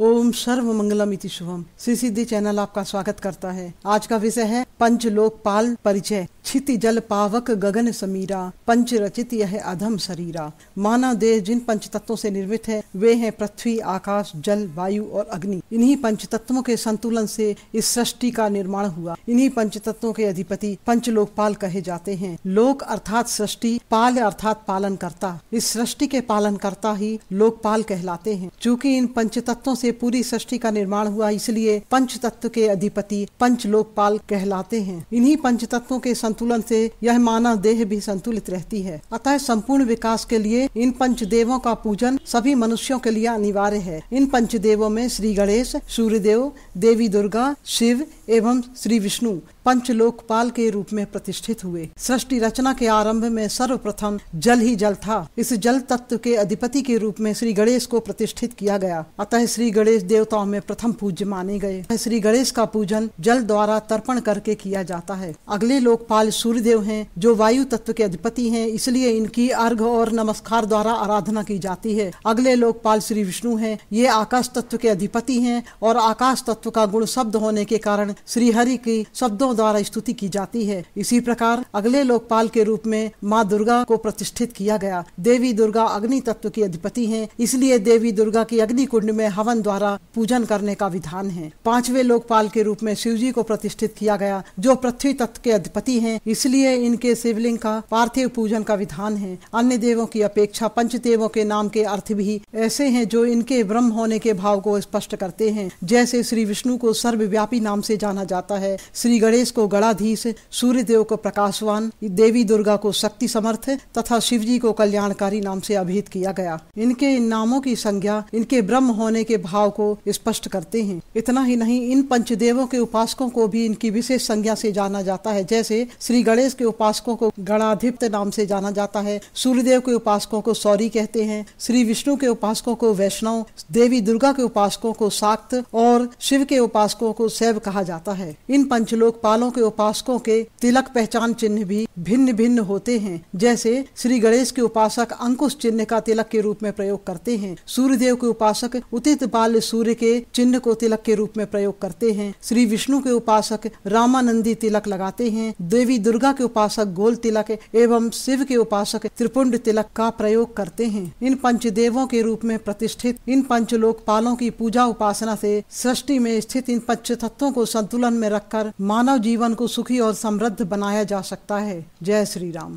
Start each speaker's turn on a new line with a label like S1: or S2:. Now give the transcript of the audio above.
S1: ओम सर्व मंगलम इति शुभम सिद्धि चैनल आपका स्वागत करता है आज का विषय है पंच लोकपाल परिचय छिति जल पावक गगन समीरा पंच रचित यह अधम शरीरा मानव देह जिन पंच तत्वों से निर्मित है वे हैं पृथ्वी आकाश जल वायु और अग्नि इन्हीं पंच तत्वों के संतुलन से इस सृष्टि का निर्माण हुआ इन्हीं पंच तत्वों के अधिपति पंच लोकपाल कहे जाते हैं लोक अर्थात सृष्टि पाल अर्थात पालन करता इस सृष्टि के पालन करता ही लोकपाल कहलाते हैं चूँकि इन पंच तत्वों से से पूरी सृष्टि का निर्माण हुआ इसलिए पंच तत्व के अधिपति पंच लोकपाल कहलाते हैं इन्हीं पंच तत्वों के संतुलन से यह मानव देह भी संतुलित रहती है अतः संपूर्ण विकास के लिए इन पंच देवों का पूजन सभी मनुष्यों के लिए अनिवार्य है इन पंच देवों में श्री गणेश सूर्यदेव देवी दुर्गा शिव एवं श्री विष्णु पंचलोकपाल के रूप में प्रतिष्ठित हुए सृष्टि रचना के आरंभ में सर्वप्रथम जल ही जल था इस जल तत्व के अधिपति के रूप में श्री गणेश को प्रतिष्ठित किया गया अतः श्री गणेश देवताओं में प्रथम पूज्य माने गए श्री गणेश का पूजन जल द्वारा तर्पण करके किया जाता है अगले लोकपाल सूर्य देव है जो वायु तत्व के अधिपति है इसलिए इनकी अर्घ और नमस्कार द्वारा आराधना की जाती है अगले लोकपाल श्री विष्णु है ये आकाश तत्व के अधिपति है और आकाश तत्व का गुण शब्द होने के कारण श्रीहरि की शब्दों द्वारा स्तुति की जाती है इसी प्रकार अगले लोकपाल के रूप में माँ दुर्गा को प्रतिष्ठित किया गया देवी दुर्गा अग्नि तत्व की अधिपति है इसलिए देवी दुर्गा की अग्नि कुंड में हवन द्वारा पूजन करने का विधान है पांचवे लोकपाल के रूप में शिव जी को प्रतिष्ठित किया गया जो पृथ्वी तत्व के अधिपति है इसलिए इनके शिवलिंग का पार्थिव पूजन का विधान है अन्य देवों की अपेक्षा पंचदेवों के नाम के अर्थ भी ऐसे हैं जो इनके ब्रह्म होने के भाव को स्पष्ट करते हैं जैसे श्री विष्णु को सर्वव्यापी नाम से जाना जाता है श्री गणेश को गणाधीश सूर्य देव को प्रकाशवान देवी दुर्गा को शक्ति समर्थ तथा शिव जी को कल्याणकारी नाम से अभिहित किया गया इनके इन नामों की संज्ञा इनके ब्रह्म होने के भाव को स्पष्ट करते हैं इतना ही नहीं इन पंचदेवों के उपासकों को भी इनकी विशेष संज्ञा से जाना जाता है जैसे श्री गणेश के उपासकों को गणाधिप्त नाम से जाना जाता है सूर्यदेव के उपासकों को सौरी कहते हैं श्री विष्णु के उपासकों को वैष्णव देवी दुर्गा के उपासकों को साक्त और शिव के उपासकों को शैव कहा जाता जाता है इन पंचलोक पालों के उपासकों के तिलक पहचान चिन्ह भी भिन्न भिन्न होते हैं जैसे श्री गणेश के उपासक अंकुश चिन्ह का तिलक के रूप में प्रयोग करते हैं सूर्यदेव के उपासक उतित बाल सूर्य के चिन्ह को तिलक के रूप में प्रयोग करते हैं श्री विष्णु के उपासक रामानंदी तिलक लगाते हैं देवी दुर्गा के उपासक गोल तिलक एवं शिव के उपासक त्रिपुंड तिलक का प्रयोग करते हैं इन पंचदेवों के रूप में प्रतिष्ठित इन पंचलोक पालों की पूजा उपासना से सृष्टि में स्थित इन पंच तत्वों को संतुलन में रखकर मानव जीवन को सुखी और समृद्ध बनाया जा सकता है जय श्री राम